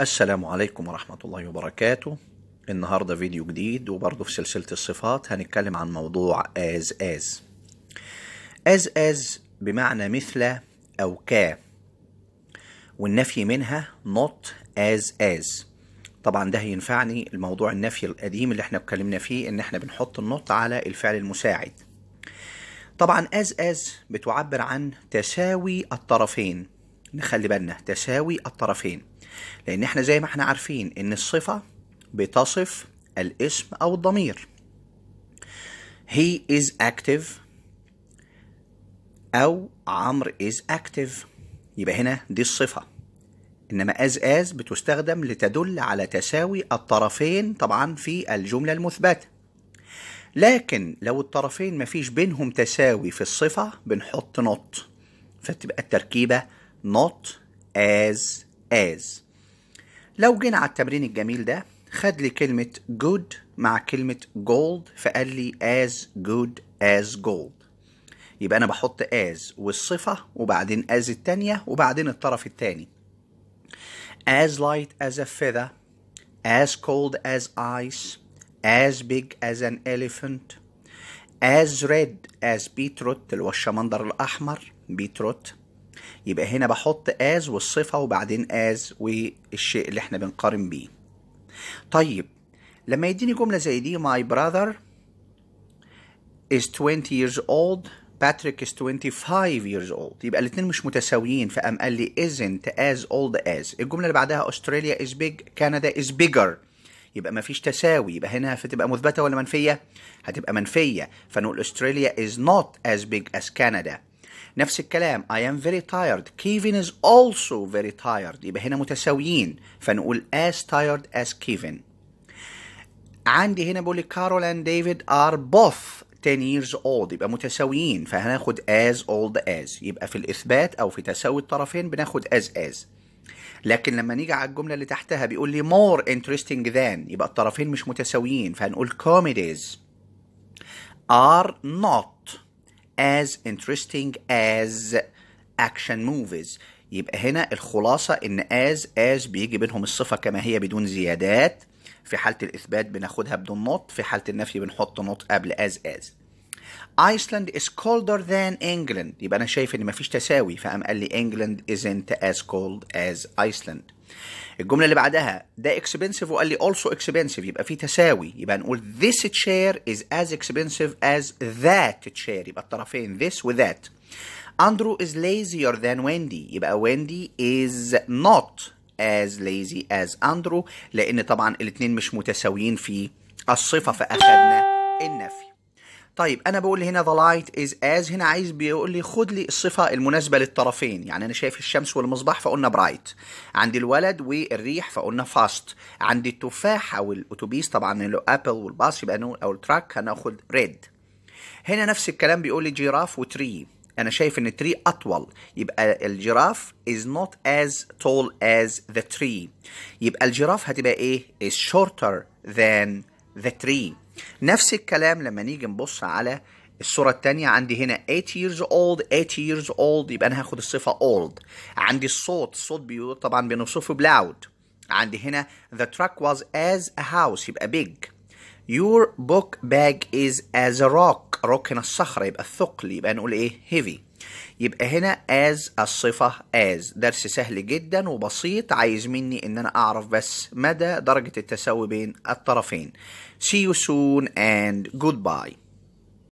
السلام عليكم ورحمة الله وبركاته النهاردة فيديو جديد وبرضه في سلسلة الصفات هنتكلم عن موضوع as as as as بمعنى مثل أو كا والنفي منها not as as طبعا ده هينفعني الموضوع النفي القديم اللي احنا اتكلمنا فيه ان احنا بنحط النط على الفعل المساعد طبعا as as بتعبر عن تساوي الطرفين نخلي بالنا تساوي الطرفين لان احنا زي ما احنا عارفين ان الصفه بتصف الاسم او الضمير he is active او عمرو is active يبقى هنا دي الصفه انما as as بتستخدم لتدل على تساوي الطرفين طبعا في الجمله المثبته لكن لو الطرفين مفيش بينهم تساوي في الصفه بنحط not فتبقى التركيبه not as as لو جينا على التمرين الجميل ده خد لي كلمة good مع كلمة gold فقال لي as good as gold يبقى أنا بحط as والصفة وبعدين as التانية وبعدين الطرف التاني as light as a feather as cold as ice as big as an elephant as red as beetroot اللي هو الشمندر الأحمر beetroot يبقى هنا بحط as والصفة وبعدين as والشيء اللي احنا بنقارن بيه طيب لما يديني جملة زي دي my brother is 20 years old باتريك is 25 years old يبقى الاثنين مش متساويين فقام قال لي isn't as old as الجملة اللي بعدها أستراليا is big كندا is bigger يبقى ما فيش تساوي يبقى هنا هتبقى مثبتة ولا منفية؟ هتبقى منفية فنقول أستراليا is not as big as Canada نفس الكلام I am very tired Kevin is also very tired يبقى هنا متساويين فنقول as tired as Kevin عندي هنا بقول لك كارول اند ديفيد are both 10 years old يبقى متساويين فهناخد as old as يبقى في الإثبات أو في تساوي الطرفين بناخد as as لكن لما نيجي على الجملة اللي تحتها بيقول لي more interesting than يبقى الطرفين مش متساويين فهنقول comedies are not as interesting as action movies يبقى هنا الخلاصة إن as as بيجي بينهم الصفة كما هي بدون زيادات في حالة الإثبات بناخدها بدون نوت في حالة النفي بنحط نوت قبل as as Iceland is colder than England يبقى أنا شايف إن مفيش تساوي فقام قال لي England isn't as cold as Iceland الجمله اللي بعدها ده expensive وقال لي also expensive يبقى في تساوي يبقى نقول this chair is as expensive as that chair يبقى الطرفين this و that Andrew is lazier than Wendy يبقى Wendy is not as lazy as Andrew لأن طبعا الاتنين مش متساويين في الصفة فأخدنا النفي طيب انا بقول هنا ذا لايت از از هنا عايز بيقول لي خد لي الصفه المناسبه للطرفين يعني انا شايف الشمس والمصباح فقلنا برايت عند الولد والريح فقلنا فاست عند التفاح او الاتوبيس طبعا لو ابل والباص يبقى نون او التراك هناخد ريد هنا نفس الكلام بيقول لي جيراف وتري انا شايف ان التري اطول يبقى الجراف is not as tall as the tree يبقى الجراف هتبقى ايه is shorter than the tree نفس الكلام لما نيجي نبص على الصورة الثانية عندي هنا 8 years old 8 years old يبقى أنا هاخد الصفة old عندي الصوت الصوت بيقول طبعا بنوصفه بلاود عندي هنا the truck was as a house يبقى big your book bag is as a rock rock هنا الصخرة يبقى الثقل يبقى نقول إيه heavy يبقى هنا as الصفة as درس سهل جدا وبسيط عايز مني ان انا اعرف بس مدى درجة التساوي بين الطرفين see you soon and goodbye